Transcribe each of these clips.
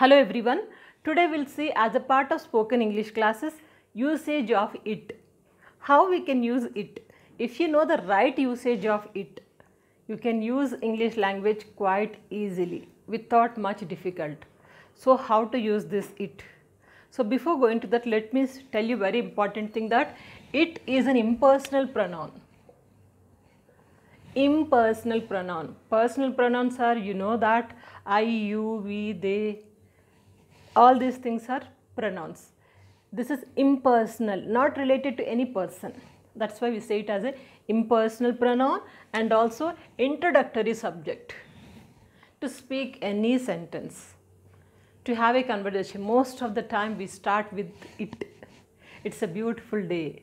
Hello everyone. Today we'll see as a part of spoken English classes usage of it. How we can use it. If you know the right usage of it, you can use English language quite easily without much difficult. So how to use this it? So before going to that let me tell you very important thing that it is an impersonal pronoun. Impersonal pronoun. Personal pronouns are you know that I, you, we, they, all these things are pronouns. This is impersonal, not related to any person. That's why we say it as an impersonal pronoun and also introductory subject. To speak any sentence, to have a conversation, most of the time we start with it. It's a beautiful day.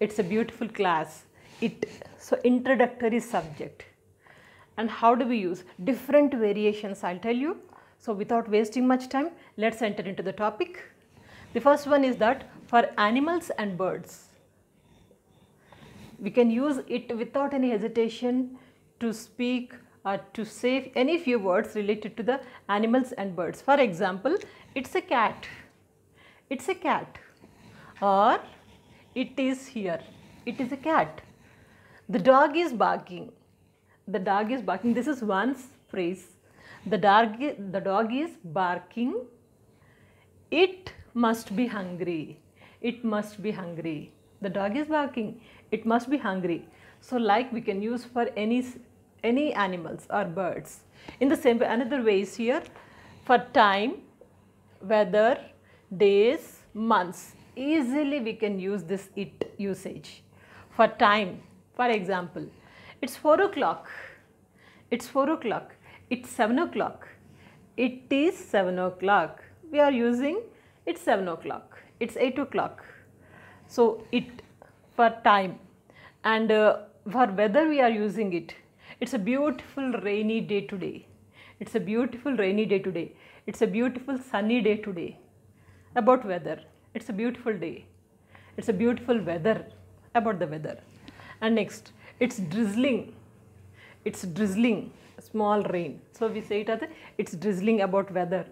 It's a beautiful class. It. So introductory subject. And how do we use? Different variations, I'll tell you. So, without wasting much time, let us enter into the topic. The first one is that for animals and birds, we can use it without any hesitation to speak or to say any few words related to the animals and birds. For example, it's a cat, it's a cat or it is here, it is a cat. The dog is barking, the dog is barking. This is one phrase the dog, the dog is barking. It must be hungry. It must be hungry. The dog is barking. It must be hungry. So like we can use for any, any animals or birds. In the same way, another way is here for time, weather, days, months. Easily we can use this it usage. For time, for example, it's 4 o'clock. It's 4 o'clock. It's 7 o'clock. It is 7 o'clock. We are using it's 7 o'clock. It's 8 o'clock. So, it for time and uh, for weather we are using it. It's a beautiful rainy day today. It's a beautiful rainy day today. It's a beautiful sunny day today. About weather. It's a beautiful day. It's a beautiful weather. About the weather. And next, it's drizzling. It's drizzling small rain. So we say it as it's drizzling about weather.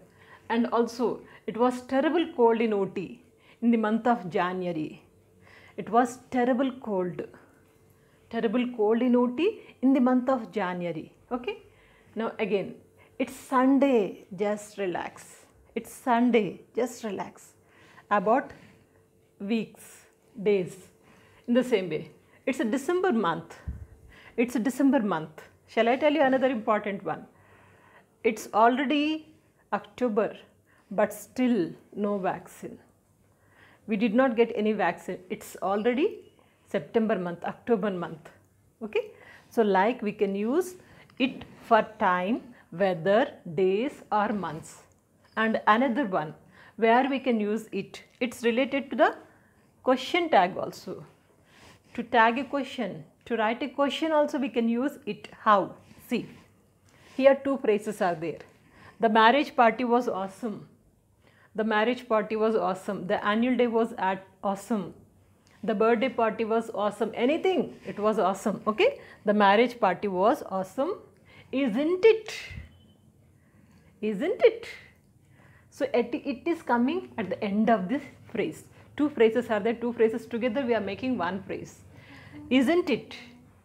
And also it was terrible cold in OT in the month of January. It was terrible cold. Terrible cold in OT in the month of January. Okay. Now again, it's Sunday, just relax. It's Sunday, just relax. About weeks, days. In the same way, it's a December month. It's a December month Shall I tell you another important one? It's already October, but still no vaccine. We did not get any vaccine. It's already September month, October month. Okay. So, like we can use it for time, whether days or months. And another one where we can use it. It's related to the question tag also. To tag a question, to write a question also we can use it how. See, here two phrases are there. The marriage party was awesome. The marriage party was awesome. The annual day was at awesome. The birthday party was awesome. Anything, it was awesome. Okay. The marriage party was awesome. Isn't it? Isn't it? So it is coming at the end of this phrase. Two phrases are there. Two phrases together we are making one phrase isn't it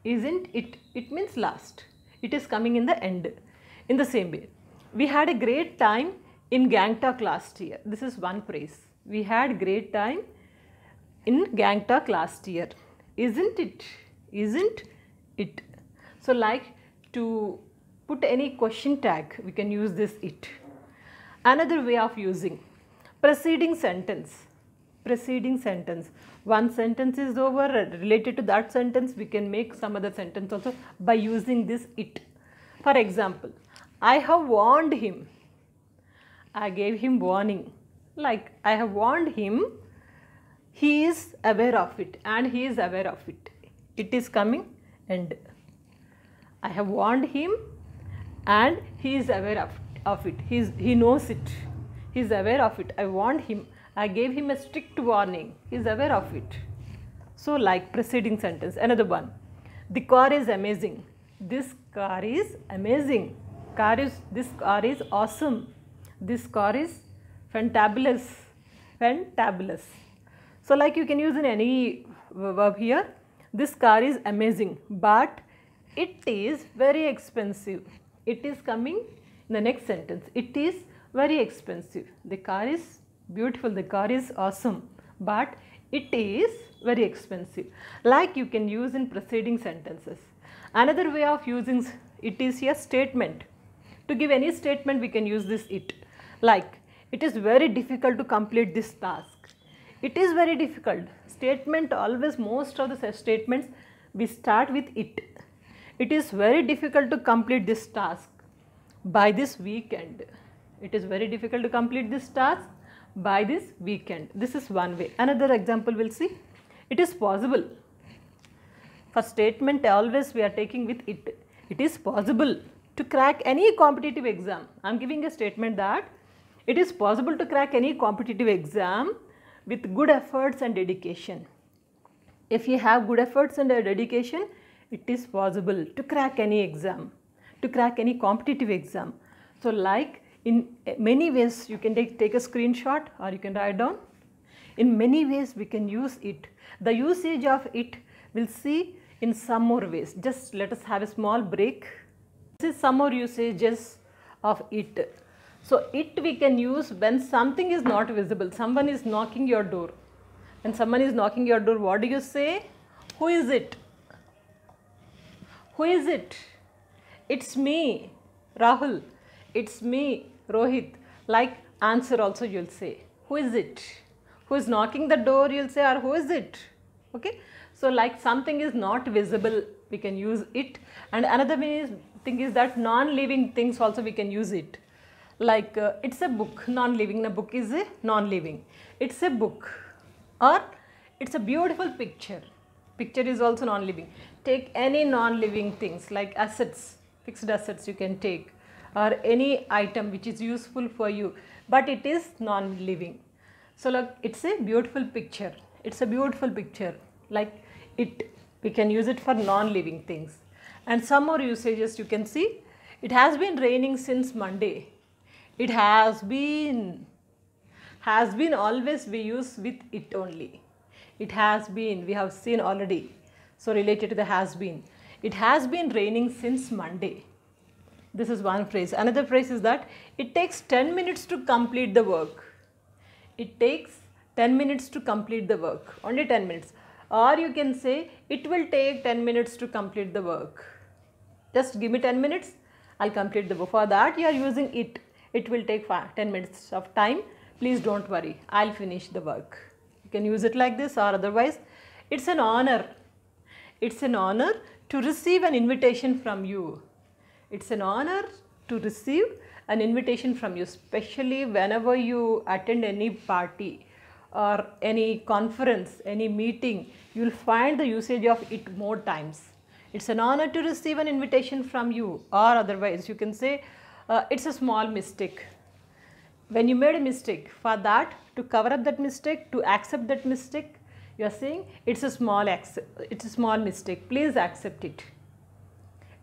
isn't it it means last it is coming in the end in the same way we had a great time in gangtok last year this is one phrase we had great time in gangtok last year isn't it isn't it so like to put any question tag we can use this it another way of using preceding sentence preceding sentence. One sentence is over related to that sentence we can make some other sentence also by using this it. For example, I have warned him. I gave him warning. Like I have warned him, he is aware of it and he is aware of it. It is coming and I have warned him and he is aware of, of it. He's he knows it. He is aware of it. I warned him I gave him a strict warning. He is aware of it. So like preceding sentence, another one. The car is amazing. This car is amazing. Car is, this car is awesome. This car is fantabulous. Fantabulous. So like you can use in any verb here. This car is amazing but it is very expensive. It is coming in the next sentence. It is very expensive. The car is beautiful the car is awesome but it is very expensive like you can use in preceding sentences another way of using it is a statement to give any statement we can use this it like it is very difficult to complete this task it is very difficult statement always most of the statements we start with it it is very difficult to complete this task by this weekend it is very difficult to complete this task by this weekend. This is one way. Another example we'll see. It is possible. For statement always we are taking with it. It is possible to crack any competitive exam. I am giving a statement that it is possible to crack any competitive exam with good efforts and dedication. If you have good efforts and dedication, it is possible to crack any exam, to crack any competitive exam. So like in many ways you can take, take a screenshot or you can write down. In many ways we can use it. The usage of it we will see in some more ways. Just let us have a small break. This is some more usages of it. So, it we can use when something is not visible. Someone is knocking your door. When someone is knocking your door, what do you say? Who is it? Who is it? It's me, Rahul. It's me, Rohit, like answer also you will say, who is it? Who is knocking the door you will say or who is it? Okay. So like something is not visible we can use it and another thing is that non-living things also we can use it. Like uh, it's a book, non-living, a book is a non-living. It's a book or it's a beautiful picture. Picture is also non-living. Take any non-living things like assets, fixed assets you can take or any item which is useful for you but it is non-living. So look it's a beautiful picture, it's a beautiful picture like it we can use it for non-living things. And some more usages you can see it has been raining since Monday. It has been has been always we use with it only. It has been we have seen already. So related to the has been. It has been raining since Monday. This is one phrase. Another phrase is that it takes 10 minutes to complete the work. It takes 10 minutes to complete the work, only 10 minutes. Or you can say it will take 10 minutes to complete the work. Just give me 10 minutes, I'll complete the work. For that you are using it. It will take five, 10 minutes of time. Please don't worry, I'll finish the work. You can use it like this or otherwise. It's an honor. It's an honor to receive an invitation from you. It's an honor to receive an invitation from you, especially whenever you attend any party or any conference, any meeting, you will find the usage of it more times. It's an honor to receive an invitation from you or otherwise you can say uh, it's a small mistake. When you made a mistake, for that to cover up that mistake, to accept that mistake, you are saying it's a small, it's a small mistake, please accept it.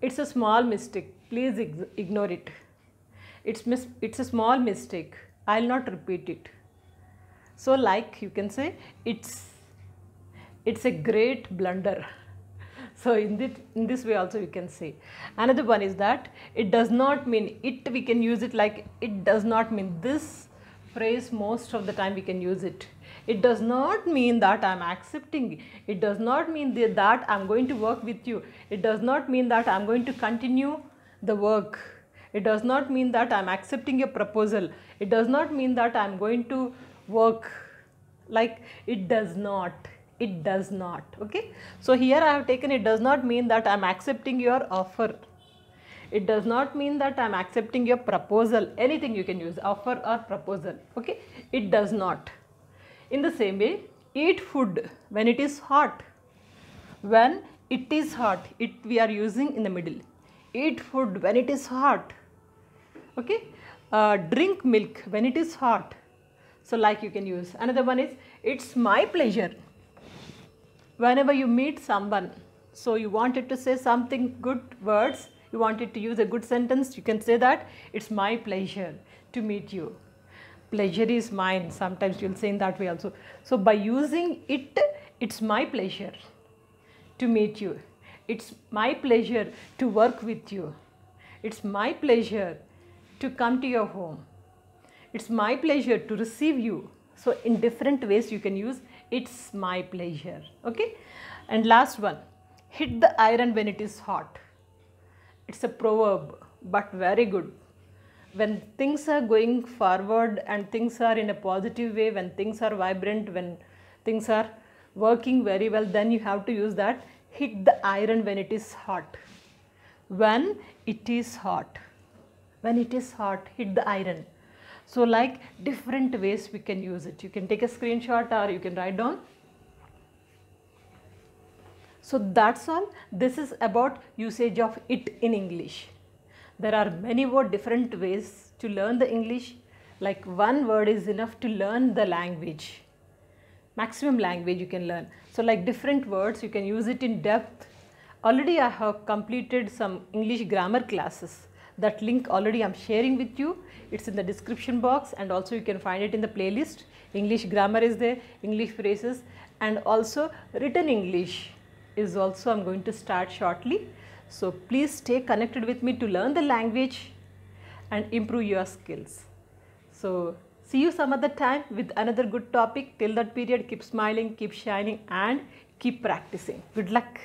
It's a small mistake. Please ignore it. It's, mis it's a small mistake. I will not repeat it. So like you can say it's it's a great blunder. So in this, in this way also you can say. Another one is that it does not mean it we can use it like it does not mean this phrase most of the time we can use it. It does not mean that I am accepting. It does not mean that I am going to work with you. It does not mean that I am going to continue the work. It does not mean that I am accepting your proposal. It does not mean that I am going to work. Like it does not it does not okay so here i have taken it does not mean that i'm accepting your offer it does not mean that i'm accepting your proposal anything you can use offer or proposal okay it does not in the same way, eat food when it is hot. When it is hot, it we are using in the middle. Eat food when it is hot. Okay. Uh, drink milk when it is hot. So like you can use. Another one is, it's my pleasure. Whenever you meet someone, so you wanted to say something good words, you wanted to use a good sentence, you can say that, it's my pleasure to meet you pleasure is mine. Sometimes you'll say in that way also. So by using it, it's my pleasure to meet you. It's my pleasure to work with you. It's my pleasure to come to your home. It's my pleasure to receive you. So in different ways you can use it's my pleasure. Okay. And last one, hit the iron when it is hot. It's a proverb but very good when things are going forward and things are in a positive way, when things are vibrant, when things are working very well, then you have to use that. Hit the iron when it is hot. When it is hot. When it is hot, hit the iron. So like different ways we can use it. You can take a screenshot or you can write down. So that's all. This is about usage of it in English there are many more different ways to learn the English like one word is enough to learn the language maximum language you can learn so like different words you can use it in depth already I have completed some English grammar classes that link already I'm sharing with you it's in the description box and also you can find it in the playlist English grammar is there English phrases and also written English is also I'm going to start shortly so please stay connected with me to learn the language and improve your skills. So see you some other time with another good topic. Till that period, keep smiling, keep shining and keep practicing. Good luck.